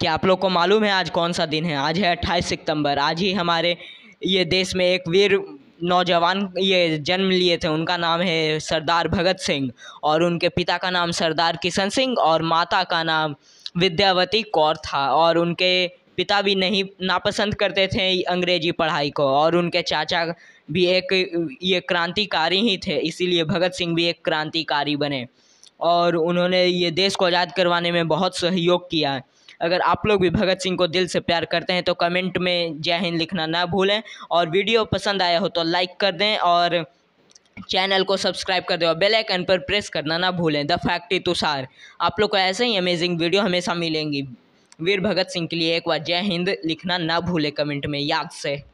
क्या आप लोग को मालूम है आज कौन सा दिन है आज है अट्ठाईस सितंबर आज ही हमारे ये देश में एक वीर नौजवान ये जन्म लिए थे उनका नाम है सरदार भगत सिंह और उनके पिता का नाम सरदार किशन सिंह और माता का नाम विद्यावती कौर था और उनके पिता भी नहीं नापसंद करते थे अंग्रेजी पढ़ाई को और उनके चाचा भी एक ये क्रांतिकारी ही थे इसीलिए भगत सिंह भी एक क्रांतिकारी बने और उन्होंने ये देश को आज़ाद करवाने में बहुत सहयोग किया है अगर आप लोग भी भगत सिंह को दिल से प्यार करते हैं तो कमेंट में जय हिंद लिखना ना भूलें और वीडियो पसंद आया हो तो लाइक कर दें और चैनल को सब्सक्राइब कर दें और बेल आइकन पर प्रेस करना ना भूलें द फैक्ट्री तुषार आप लोग को ऐसे ही अमेजिंग वीडियो हमेशा मिलेंगी वीर भगत सिंह के लिए एक बार जय हिंद लिखना ना भूलें कमेंट में याद से